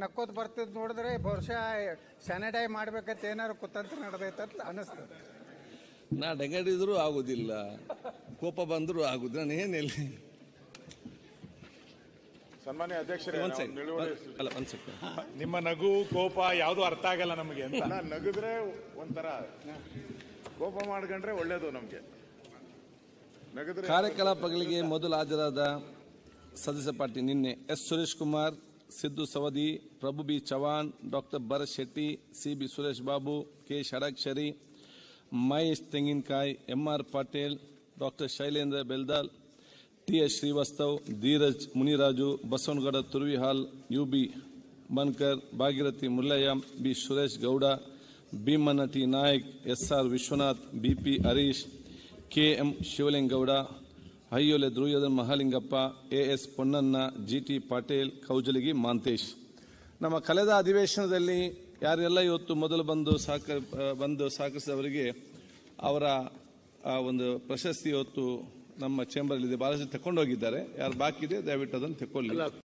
ನಕ್ಕೋತ್ ಬರ್ತಿದ್ ನೋಡಿದ್ರೆ ಬಹುಶಃ ಸ್ಯಾನಿಟೈಸ್ ಮಾಡ್ಬೇಕಂತ ಏನಾದ್ರು ಕುತಂತ್ರ ನಡೆದೈತಂತ ಅನಿಸ್ತದೆ ನಾ ಡಂಗಡಿದ್ರು ಆಗುದಿಲ್ಲ ಕೋಪ ಬಂದ್ರು ಆಗುದು ನಾನು ಏನಿಲ್ಲ ಸನ್ಮಾನ್ಯ ಅಧ್ಯಕ್ಷರೇ ನಿಮ್ಮ ನಗು ಕೋಪ ಯಾವುದು ಅರ್ಥ ಆಗಲ್ಲ ನಮಗೆ ಅಂತ ನಗುದ್ರೆ ಒಂಥರ ಕೋಪ ಮಾಡ್ಕೊಂಡ್ರೆ ಒಳ್ಳೇದು ನಮ್ಗೆ ಕಾರ್ಯಕಲಾಪಗಳಿಗೆ ಮೊದಲು ಹಾಜರಾದ ಸದಸ್ಯ ಪಾರ್ಟಿ ನಿನ್ನೆ S Suresh Kumar Siddu Savadi Prabhu B Chavan doctor Bharath Shetty C B Suresh Babu K Shadakshari Mahesh Tenginkai M R Patel doctor Shailendra Beldale T S Srivastava Dheeraj Muniraju Basanagouda Turvihal U B Banakar Bhagirathi Murulya B Suresh Gowda बीमनटी Naik S R Vishwanath B P Harish K M Shivalingegowda ಅಯ್ಯೋಲೆ ಧ್ರುವಯೋಧನ್ Mahalingappa A S Ponnanna G T Patil Koujalagi Mahantesh ನಮ್ಮ ಕಳೆದ ಅಧಿವೇಶನದಲ್ಲಿ ಯಾರೆಲ್ಲ ಇವತ್ತು ಮೊದಲು ಬಂದು ಸಾಕ ಬಂದು ಸಹಕರಿಸಿದವರಿಗೆ ಅವರ ಒಂದು ಪ್ರಶಸ್ತಿ ಇವತ್ತು ನಮ್ಮ ಚೇಂಬರ್ಲಿದೆ ಬಹಳಷ್ಟು ಹೋಗಿದ್ದಾರೆ ಯಾರು ಬಾಕಿ ಇದೆ ದಯವಿಟ್ಟು ಅದನ್ನು ತಕೊಳ್ಳಿ